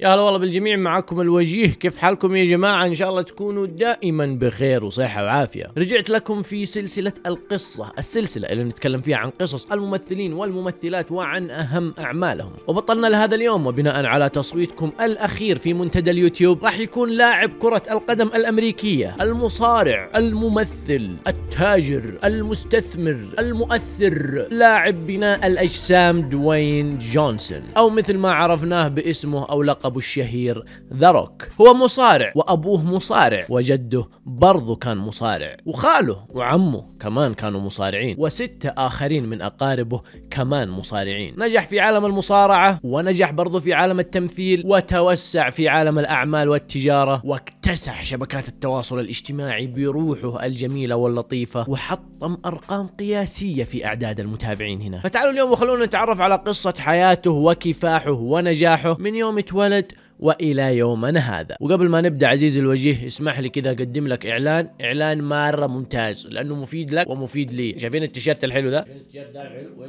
يا هلا والله بالجميع معكم الوجيه كيف حالكم يا جماعة ان شاء الله تكونوا دائما بخير وصحة وعافية رجعت لكم في سلسلة القصة السلسلة اللي نتكلم فيها عن قصص الممثلين والممثلات وعن اهم اعمالهم وبطلنا لهذا اليوم وبناء على تصويتكم الاخير في منتدى اليوتيوب راح يكون لاعب كرة القدم الامريكية المصارع الممثل التاجر المستثمر المؤثر لاعب بناء الاجسام دوين جونسون او مثل ما عرفناه باسمه او لقب لقبه الشهير ذروك هو مصارع وأبوه مصارع وجده برضه كان مصارع وخاله وعمه كمان كانوا مصارعين وستة آخرين من أقاربه كمان مصارعين نجح في عالم المصارعة ونجح برضه في عالم التمثيل وتوسع في عالم الأعمال والتجارة واكتسح شبكات التواصل الاجتماعي بروحه الجميلة واللطيفة وحطم أرقام قياسية في أعداد المتابعين هنا فتعالوا اليوم وخلونا نتعرف على قصة حياته وكفاحه ونجاحه من يوم اتولد that والى يومنا هذا وقبل ما نبدا عزيزي الوجيه اسمح لي كذا اقدم لك اعلان اعلان مره ممتاز لانه مفيد لك ومفيد لي شايفين التيشيرت الحلو ذا التيشيرت حلو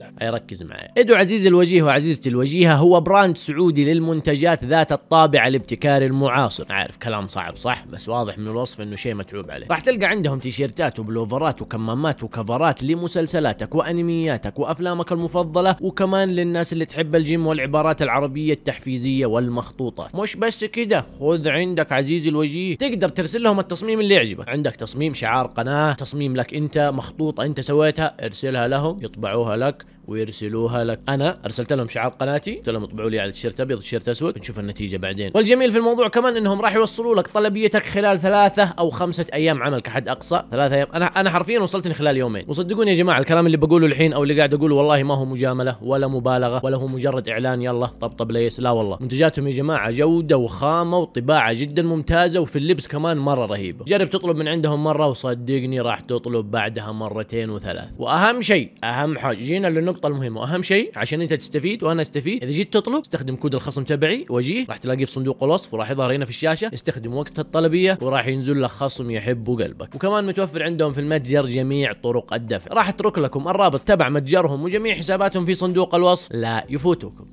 تحت ركز معايا ادو عزيزي الوجيه وعزيزتي الوجيهه هو براند سعودي للمنتجات ذات الطابع الابتكاري المعاصر عارف كلام صعب صح بس واضح من الوصف انه شيء متعوب عليه راح تلقى عندهم تيشيرتات وبلوفرات وكمامات وكفرات لمسلسلاتك وانمياتك وافلامك المفضله وكمان للناس اللي تحب الجيم والعبارات العربيه التحفيزيه والمخطوطه مش بس كده خذ عندك عزيزي الوجيه تقدر ترسل لهم التصميم اللي يعجبك عندك تصميم شعار قناه تصميم لك انت مخطوطه انت سويتها ارسلها لهم يطبعوها لك ويرسلوها لك انا ارسلت لهم شعار قناتي قلت لهم اطبعوا لي على تيشيرت ابيض تيشيرت اسود نشوف النتيجه بعدين والجميل في الموضوع كمان انهم راح يوصلوا لك طلبيتك خلال ثلاثه او خمسه ايام عمل كحد اقصى ثلاثة ايام انا انا حرفيا وصلتني خلال يومين وصدقوني يا جماعه الكلام اللي بقوله الحين او اللي قاعد اقوله والله ما هو مجامله ولا مبالغه ولا هو مجرد اعلان يلا طبطب ليس لا والله منتجاتهم يا جماعه جوده وخامه وطباعه جدا ممتازه وفي اللبس كمان مره رهيبه جرب تطلب من عندهم مره وصدقني راح تطلب بعدها مرتين وثلاث واهم شيء اهم حاجه جينا للنقطه النقطه المهمه واهم شيء عشان انت تستفيد وانا استفيد اذا جيت تطلب استخدم كود الخصم تبعي وجيه راح تلاقيه في صندوق الوصف وراح يظهر هنا في الشاشه استخدم وقتها الطلبيه وراح ينزل لك خصم يحبه قلبك وكمان متوفر عندهم في المتجر جميع طرق الدفع راح اترك لكم الرابط تبع متجرهم وجميع حساباتهم في صندوق الوصف لا يفوتكم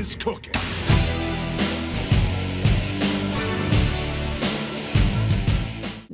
is cooking.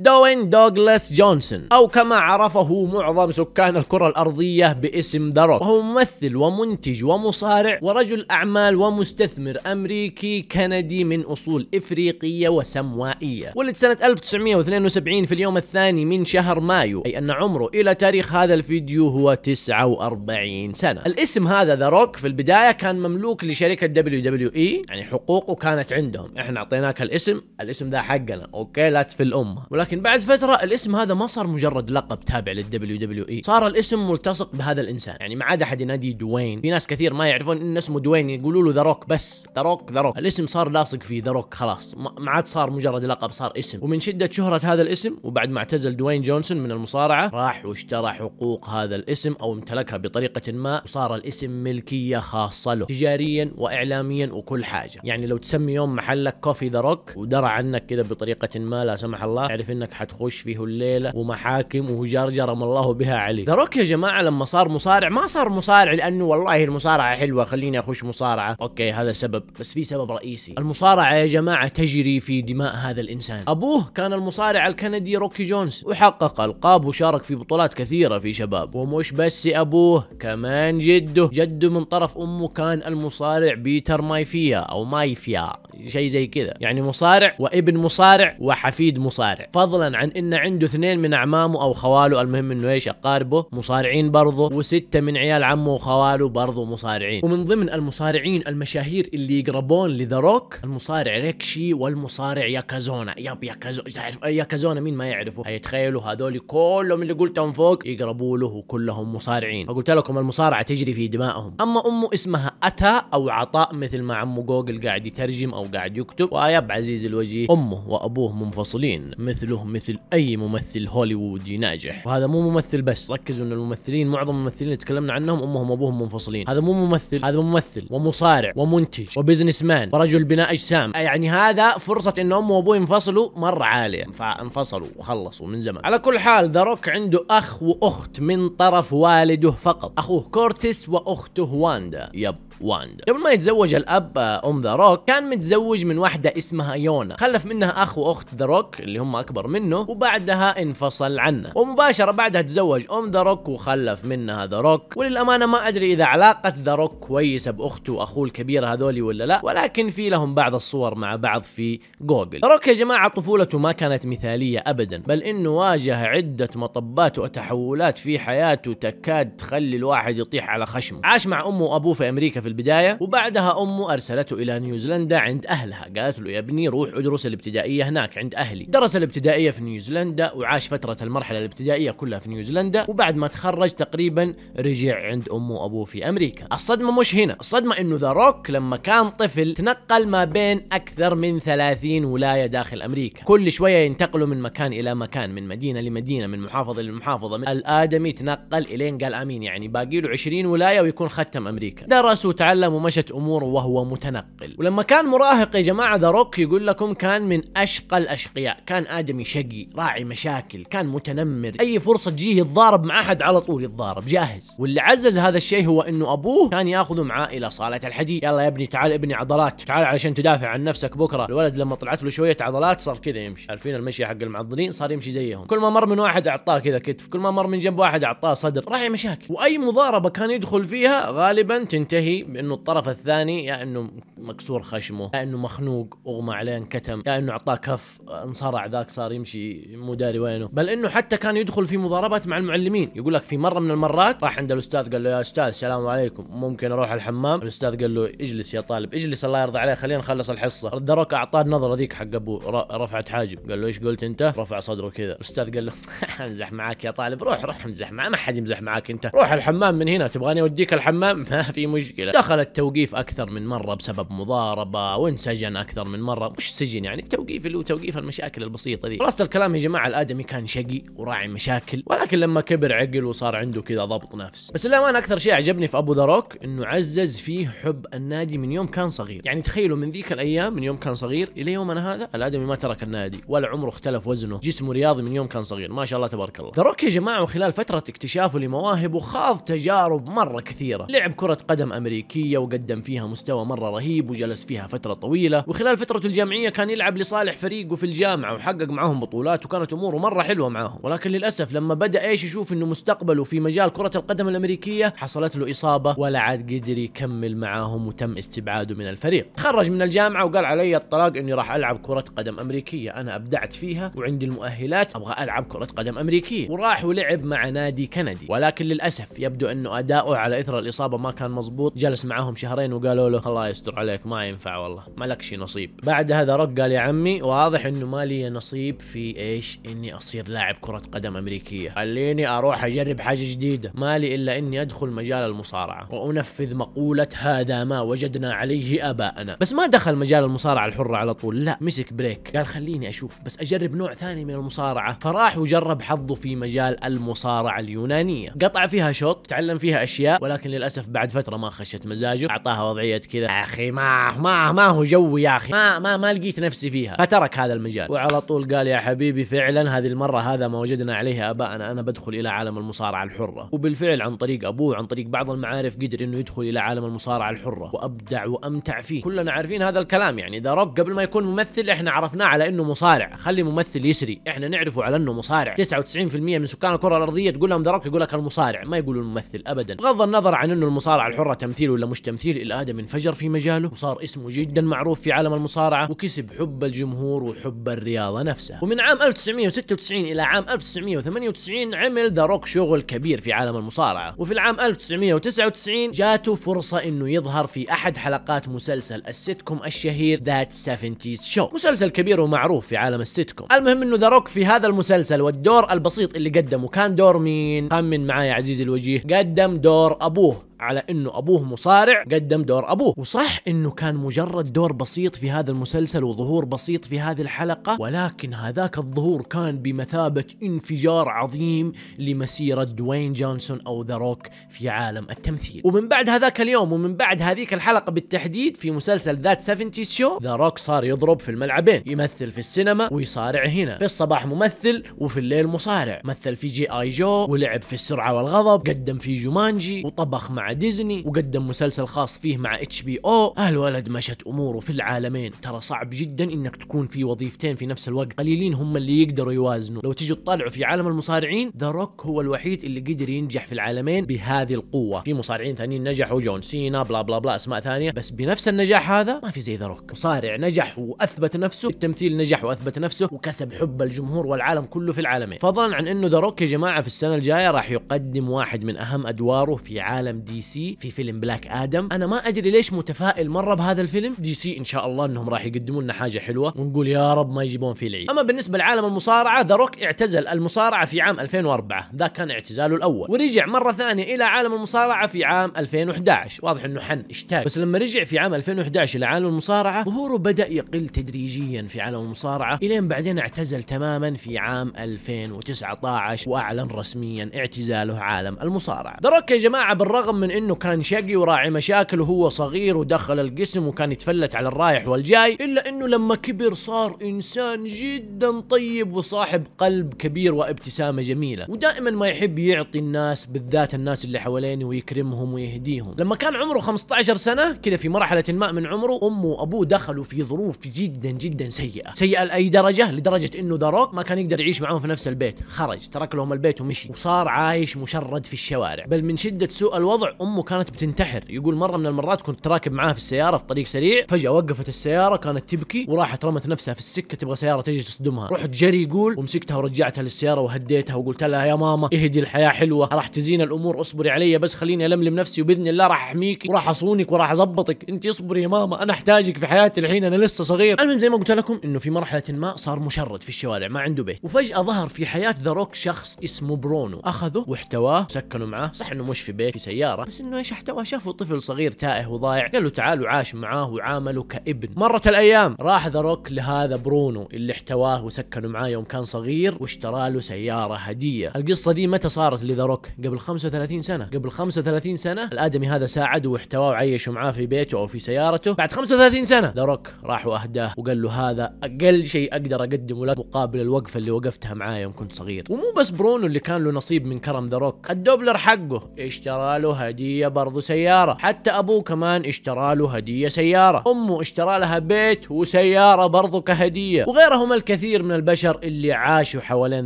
دوين دوغلاس جونسون أو كما عرفه معظم سكان الكرة الأرضية باسم دروك وهو ممثل ومنتج ومصارع ورجل أعمال ومستثمر أمريكي كندي من أصول إفريقية وسموائية ولد سنة 1972 في اليوم الثاني من شهر مايو أي أن عمره إلى تاريخ هذا الفيديو هو 49 سنة الاسم هذا ذا روك في البداية كان مملوك لشركة دبليو دبليو اي يعني حقوقه كانت عندهم احنا اعطيناك الاسم الاسم ذا حقنا اوكي لا تفل امه ولكن لكن بعد فتره الاسم هذا ما صار مجرد لقب تابع للدبليو دبليو اي صار الاسم ملتصق بهذا الانسان يعني ما عاد احد ينادي دوين في ناس كثير ما يعرفون ان اسمه دوين يقولوا له ذا روك بس ذا روك ذا روك الاسم صار لاصق فيه ذا روك خلاص ما عاد صار مجرد لقب صار اسم ومن شده شهره هذا الاسم وبعد ما اعتزل دوين جونسون من المصارعه راح واشترى حقوق هذا الاسم او امتلكها بطريقه ما وصار الاسم ملكيه خاصه له تجاريا واعلاميا وكل حاجه يعني لو تسمي يوم محلك كوفي ذا روك ودرى عنك كذا بطريقه ما لا سمح الله تعرف ان انك حتخش فيه الليله ومحاكم من الله بها عليك ذروك يا جماعه لما صار مصارع ما صار مصارع لانه والله المصارعه حلوه خليني اخش مصارعه اوكي هذا سبب بس في سبب رئيسي المصارعه يا جماعه تجري في دماء هذا الانسان ابوه كان المصارع الكندي روكي جونز وحقق القاب وشارك في بطولات كثيره في شباب ومش بس ابوه كمان جده جده من طرف امه كان المصارع بيتر مايفيا او مايفيا شيء زي كذا يعني مصارع وابن مصارع وحفيد مصارع فضل فضلا عن ان عنده اثنين من اعمامه او خواله المهم انه ايش اقاربه مصارعين برضه وسته من عيال عمه وخواله برضه مصارعين ومن ضمن المصارعين المشاهير اللي يقربون لذا روك المصارع ريكشي والمصارع ياكازونا ياب ياكازونا تعرف ياكازونا مين ما يعرفه هيتخيلوا هذول كلهم اللي قلتهم فوق يقربوا له وكلهم مصارعين فقلت لكم المصارعه تجري في دمائهم اما امه اسمها اتى او عطاء مثل ما عمو جوجل قاعد يترجم او قاعد يكتب واياب عزيز الوجيه امه وابوه منفصلين مثله دورهم مثل اي ممثل هوليوودي ناجح وهذا مو ممثل بس ركزوا ان الممثلين معظم الممثلين اللي تكلمنا عنهم امهم وابوهم منفصلين هذا مو ممثل هذا ممثل ومصارع ومنتج وبزنس مان ورجل بناء اجسام يعني هذا فرصه ان امه وابوه ينفصلوا مره عاليه فانفصلوا وخلصوا من زمان على كل حال ذا روك عنده اخ واخت من طرف والده فقط اخوه كورتيس واخته واندا يب واندا قبل ما يتزوج الاب آه، ام ذا روك كان متزوج من واحده اسمها يونا خلف منها اخ واخت ذا روك اللي هم اكبر منه وبعدها انفصل عنه ومباشره بعدها تزوج ام ذا روك وخلف منها ذا روك وللامانه ما ادري اذا علاقه ذا روك كويسه باخته واخوه الكبير هذولي ولا لا ولكن في لهم بعض الصور مع بعض في جوجل ذا روك يا جماعه طفولته ما كانت مثاليه ابدا بل انه واجه عده مطبات وتحولات في حياته تكاد تخلي الواحد يطيح على خشمه عاش مع امه وابوه في امريكا في البدايه وبعدها امه ارسلته الى نيوزيلندا عند اهلها قالت له يا ابني روح ادرس الابتدائيه هناك عند اهلي درس الابتدائيه في نيوزيلندا وعاش فتره المرحله الابتدائيه كلها في نيوزيلندا وبعد ما تخرج تقريبا رجع عند امه وابوه في امريكا الصدمه مش هنا الصدمه انه ذا روك لما كان طفل تنقل ما بين اكثر من 30 ولايه داخل امريكا كل شويه ينتقلوا من مكان الى مكان من مدينه لمدينه من محافظه لمحافظه الادمي تنقل الين قال امين يعني باقي له 20 ولايه ويكون ختم امريكا درسوا وتعلم ومشت اموره وهو متنقل ولما كان مراهق يا جماعه ذا روك يقول لكم كان من اشقى الاشقياء كان ادمي شقي راعي مشاكل كان متنمر اي فرصه تجيه يتضارب مع احد على طول يتضارب جاهز واللي عزز هذا الشيء هو انه ابوه كان ياخذه معاه الى صاله الحديد يلا يا ابني تعال ابني عضلات تعال علشان تدافع عن نفسك بكره الولد لما طلعت له شويه عضلات صار كذا يمشي عارفين المشي حق المعضلين صار يمشي زيهم كل ما مر من واحد اعطاه كذا كتف كل ما مر من جنب واحد اعطاه صدر راعي مشاكل واي مضاربه كان يدخل فيها غالبا تنتهي بانه الطرف الثاني يا انه مكسور خشمه يا انه مخنوق اغمى عليه انكتم يا انه اعطاه كف انصرع ذاك صار يمشي مو داري وينه بل انه حتى كان يدخل في مضاربات مع المعلمين يقول لك في مره من المرات راح عند الاستاذ قال له يا استاذ السلام عليكم ممكن اروح الحمام الاستاذ قال له اجلس يا طالب اجلس الله يرضى عليه خلينا نخلص الحصه روك اعطاه النظره ذيك حق ابو رفعت حاجب قال له ايش قلت انت رفع صدره كذا الاستاذ قال له امزح معك يا طالب روح روح امزح ما حد يمزح معك انت روح الحمام من هنا تبغاني اوديك الحمام ما في مشكله دخل التوقيف اكثر من مره بسبب مضاربه وانسجن اكثر من مره مش سجن يعني التوقيف اللي هو توقيف المشاكل البسيطه ذي خلاص الكلام يا جماعه الادمي كان شقي وراعي مشاكل ولكن لما كبر عقل وصار عنده كذا ضبط نفس بس الأمان اكثر شيء عجبني في ابو ذروك انه عزز فيه حب النادي من يوم كان صغير يعني تخيلوا من ذيك الايام من يوم كان صغير الى يومنا هذا الادمي ما ترك النادي ولا عمره اختلف وزنه جسمه رياضي من يوم كان صغير ما شاء الله تبارك الله ذروك يا جماعه وخلال فتره اكتشافه لمواهبه خاض تجارب مره كثيره لعب كره قدم امريكي الأمريكية وقدم فيها مستوى مرة رهيب وجلس فيها فترة طويلة وخلال فترة الجامعية كان يلعب لصالح فريقه في الجامعة وحقق معاهم بطولات وكانت أموره مرة حلوة معاهم ولكن للأسف لما بدأ إيش يشوف إنه مستقبله في مجال كرة القدم الأمريكية حصلت له إصابة ولا عاد قدر يكمل معاهم وتم استبعاده من الفريق خرج من الجامعة وقال علي الطلاق إني راح ألعب كرة قدم أمريكية أنا أبدعت فيها وعندي المؤهلات أبغى ألعب كرة قدم أمريكية وراح ولعب مع نادي كندي ولكن للأسف يبدو أنه أداؤه على إثر الإصابة ما كان مزبوط جل جلس معاهم شهرين وقالوا له الله يستر عليك ما ينفع والله ما لكش نصيب بعد هذا رد قال يا عمي واضح انه ما لي نصيب في ايش اني اصير لاعب كرة قدم امريكية خليني اروح اجرب حاجة جديدة ما لي الا اني ادخل مجال المصارعة وانفذ مقولة هذا ما وجدنا عليه اباءنا بس ما دخل مجال المصارعة الحرة على طول لا مسك بريك قال خليني اشوف بس اجرب نوع ثاني من المصارعة فراح وجرب حظه في مجال المصارعة اليونانية قطع فيها شوط تعلم فيها اشياء ولكن للاسف بعد فترة ما خشت مزاجه اعطاها وضعيه كذا يا اخي ما ما ما هو جوي يا اخي ما ما ما لقيت نفسي فيها فترك هذا المجال وعلى طول قال يا حبيبي فعلا هذه المره هذا ما وجدنا عليه ابائنا انا بدخل الى عالم المصارعه الحره وبالفعل عن طريق ابوه عن طريق بعض المعارف قدر انه يدخل الى عالم المصارعه الحره وابدع وامتع فيه كلنا عارفين هذا الكلام يعني ذا روك قبل ما يكون ممثل احنا عرفناه على انه مصارع خلي ممثل يسري احنا نعرفه على انه مصارع 99% من سكان الكره الارضيه تقول لهم ذا روك يقول لك المصارع ما يقولوا الممثل ابدا بغض النظر عن انه المصارعه الحره تمثيل تمثيل ولا مش تمثيل الادم انفجر في مجاله وصار اسمه جدا معروف في عالم المصارعه وكسب حب الجمهور وحب الرياضه نفسها ومن عام 1996 الى عام 1998 عمل ذا روك شغل كبير في عالم المصارعه وفي العام 1999 جاته فرصه انه يظهر في احد حلقات مسلسل كوم الشهير ذات 70 شو مسلسل كبير ومعروف في عالم كوم المهم انه ذا روك في هذا المسلسل والدور البسيط اللي قدمه كان دور مين خمن معايا عزيزي الوجيه قدم دور ابوه على انه ابوه مصارع قدم دور ابوه وصح انه كان مجرد دور بسيط في هذا المسلسل وظهور بسيط في هذه الحلقة ولكن هذاك الظهور كان بمثابة انفجار عظيم لمسيرة دوين جونسون او ذا روك في عالم التمثيل ومن بعد هذاك اليوم ومن بعد هذيك الحلقة بالتحديد في مسلسل ذات 70 شو ذا روك صار يضرب في الملعبين يمثل في السينما ويصارع هنا في الصباح ممثل وفي الليل مصارع مثل في جي اي جو ولعب في السرعة والغضب قدم في جومانجي وطبخ مع ديزني وقدم مسلسل خاص فيه مع اتش بي او الولد مشت اموره في العالمين ترى صعب جدا انك تكون في وظيفتين في نفس الوقت قليلين هم اللي يقدروا يوازنوا لو تجوا تطالعوا في عالم المصارعين ذا روك هو الوحيد اللي قدر ينجح في العالمين بهذه القوه في مصارعين ثانيين نجحوا جون سينا بلا بلا بلا اسماء ثانيه بس بنفس النجاح هذا ما في زي ذا روك مصارع نجح واثبت نفسه التمثيل نجح واثبت نفسه وكسب حب الجمهور والعالم كله في العالمين فضلا عن انه ذا روك يا جماعه في السنه الجايه راح يقدم واحد من اهم ادواره في عالم دي دي سي في فيلم بلاك ادم انا ما ادري ليش متفائل مره بهذا الفيلم دي سي ان شاء الله انهم راح يقدموا لنا حاجه حلوه ونقول يا رب ما يجيبون فيه العيد اما بالنسبه لعالم المصارعه ذا روك اعتزل المصارعه في عام 2004 ذا كان اعتزاله الاول ورجع مره ثانيه الى عالم المصارعه في عام 2011 واضح انه حن اشتاق بس لما رجع في عام 2011 الى عالم المصارعه ظهوره بدا يقل تدريجيا في عالم المصارعه الين بعدين اعتزل تماما في عام 2019 واعلن رسميا اعتزاله عالم المصارعه ذا روك يا جماعه بالرغم من انه كان شقي وراعي مشاكل وهو صغير ودخل القسم وكان يتفلت على الرايح والجاي الا انه لما كبر صار انسان جدا طيب وصاحب قلب كبير وابتسامه جميله ودائما ما يحب يعطي الناس بالذات الناس اللي حواليه ويكرمهم ويهديهم لما كان عمره 15 سنه كذا في مرحله ما من عمره امه وابوه دخلوا في ظروف جدا جدا سيئه سيئه لاي درجه لدرجه انه داروك ما كان يقدر يعيش معاهم في نفس البيت خرج ترك لهم البيت ومشي وصار عايش مشرد في الشوارع بل من شده سوء الوضع امه كانت بتنتحر يقول مره من المرات كنت تراكب معاه في السياره في طريق سريع فجاه وقفت السياره كانت تبكي وراحت رمت نفسها في السكه تبغى سياره تجي تصدمها رحت جري يقول ومسكتها ورجعتها للسياره وهديتها وقلت لها يا ماما اهدي الحياه حلوه راح تزين الامور اصبري علي بس خليني الملم نفسي وباذن الله راح احميك وراح اصونك وراح اظبطك انت اصبري يا ماما انا احتاجك في حياتي الحين انا لسه صغير المهم زي ما قلت لكم انه في مرحله ما صار مشرد في الشوارع ما عنده بيت وفجاه ظهر في حياه ذا روك شخص اسمه برونو اخذه واحتواه سكنه معاه صح انه مش في بيت في سياره السيارة بس انه ايش احتوى شافوا طفل صغير تائه وضايع قال له تعال وعاش معاه وعامله كابن مرت الايام راح ذا روك لهذا برونو اللي احتواه وسكنه معاه يوم كان صغير واشترى له سيارة هدية القصة دي متى صارت لذا روك قبل 35 سنة قبل 35 سنة الادمي هذا ساعده واحتواه وعيشه معاه في بيته او في سيارته بعد 35 سنة ذا روك راح واهداه وقال له هذا اقل شيء اقدر اقدمه لك مقابل الوقفة اللي وقفتها معاه يوم كنت صغير ومو بس برونو اللي كان له نصيب من كرم ذا روك الدوبلر حقه اشترى له هدية برضو سيارة حتى أبوه كمان اشترى له هدية سيارة أمه اشترى لها بيت وسيارة برضو كهدية وغيرهم الكثير من البشر اللي عاشوا حوالين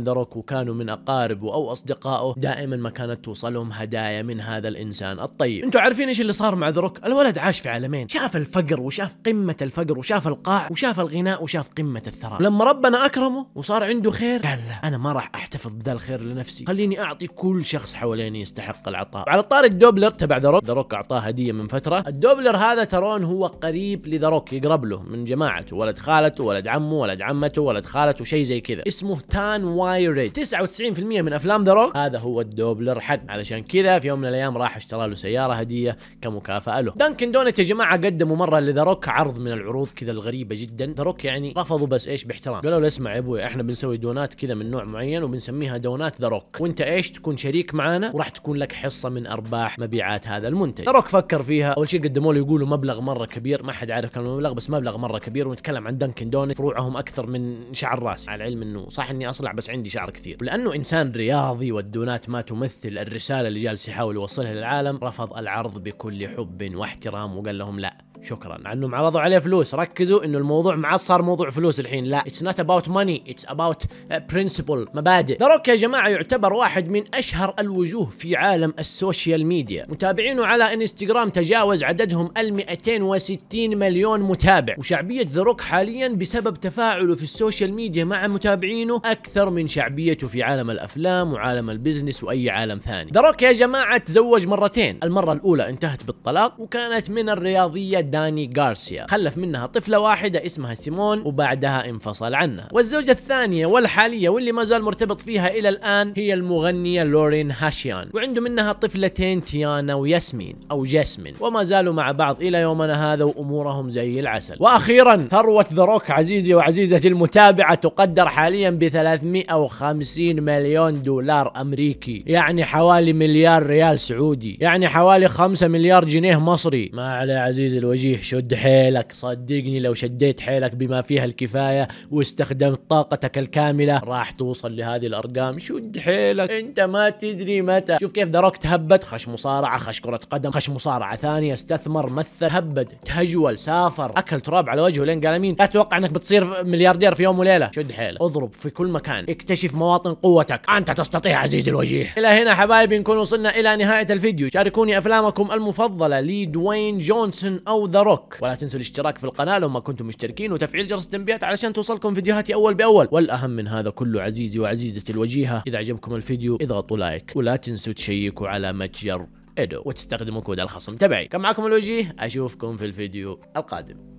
ذروك وكانوا من أقاربه أو أصدقائه دائما ما كانت توصلهم هدايا من هذا الإنسان الطيب انتوا عارفين ايش اللي صار مع ذروك الولد عاش في عالمين شاف الفقر وشاف قمة الفقر وشاف القاع وشاف الغناء وشاف قمة الثراء لما ربنا أكرمه وصار عنده خير قال لا أنا ما راح أحتفظ بذا الخير لنفسي خليني أعطي كل شخص حواليني يستحق العطاء على طار الدوب الدوبلر تبع ذا روك ذا روك اعطاه هديه من فتره الدوبلر هذا ترون هو قريب لذا روك يقرب له من جماعته ولد خالته ولد عمه ولد عمته ولد خالته شيء زي كذا اسمه تان واي ريد 99% من افلام ذا روك هذا هو الدوبلر حد علشان كذا في يوم من الايام راح اشترى له سياره هديه كمكافاه له دانكن دونت يا جماعه قدموا مره لذا روك عرض من العروض كذا الغريبه جدا ذا روك يعني رفضوا بس ايش باحترام قالوا له اسمع يا ابوي احنا بنسوي دونات كذا من نوع معين وبنسميها دونات ذا روك وانت ايش تكون شريك معانا وراح تكون لك حصه من ارباح مبيعات هذا المنتج روك فكر فيها اول شيء قدموا له يقولوا مبلغ مره كبير ما حد عارف كم المبلغ بس مبلغ مره كبير ونتكلم عن دانكن دونت فروعهم اكثر من شعر راس على العلم انه صح اني اصلع بس عندي شعر كثير ولانه انسان رياضي والدونات ما تمثل الرساله اللي جالس يحاول يوصلها للعالم رفض العرض بكل حب واحترام وقال لهم لا شكرا مع انهم عرضوا عليه فلوس ركزوا انه الموضوع ما عاد صار موضوع فلوس الحين لا اتس نوت اباوت ماني اتس اباوت برنسبل مبادئ ذا روك يا جماعه يعتبر واحد من اشهر الوجوه في عالم السوشيال ميديا متابعينه على انستغرام تجاوز عددهم ال 260 مليون متابع وشعبيه ذا روك حاليا بسبب تفاعله في السوشيال ميديا مع متابعينه اكثر من شعبيته في عالم الافلام وعالم البزنس واي عالم ثاني ذا روك يا جماعه تزوج مرتين المره الاولى انتهت بالطلاق وكانت من الرياضيه داني غارسيا خلف منها طفلة واحدة اسمها سيمون وبعدها انفصل عنها والزوجة الثانية والحالية واللي ما زال مرتبط فيها إلى الآن هي المغنية لورين هاشيان وعنده منها طفلتين تيانا وياسمين أو جاسمين وما زالوا مع بعض إلى يومنا هذا وأمورهم زي العسل وأخيرا ثروة ذروك عزيزي وعزيزتي المتابعة تقدر حاليا ب 350 مليون دولار أمريكي يعني حوالي مليار ريال سعودي يعني حوالي 5 مليار جنيه مصري ما عليه عزيزي الوجه وجيه شد حيلك صدقني لو شديت حيلك بما فيها الكفاية واستخدمت طاقتك الكاملة راح توصل لهذه الأرقام شد حيلك أنت ما تدري متى شوف كيف دركت تهبد خش مصارعة خش كرة قدم خش مصارعة ثانية استثمر مثل هبد تهجول سافر أكل تراب على وجهه لين قال مين لا تتوقع أنك بتصير ملياردير في يوم وليلة شد حيلك اضرب في كل مكان اكتشف مواطن قوتك أنت تستطيع عزيزي الوجيه إلى هنا حبايبي نكون وصلنا إلى نهاية الفيديو شاركوني أفلامكم المفضلة لدوين جونسون أو ذا روك ولا تنسوا الاشتراك في القناه لو ما كنتم مشتركين وتفعيل جرس التنبيهات علشان توصلكم فيديوهاتي اول باول والاهم من هذا كله عزيزي وعزيزتي الوجيهه اذا عجبكم الفيديو اضغطوا لايك ولا تنسوا تشيكوا على متجر ايدو وتستخدموا كود الخصم تبعي كان معكم الوجيه اشوفكم في الفيديو القادم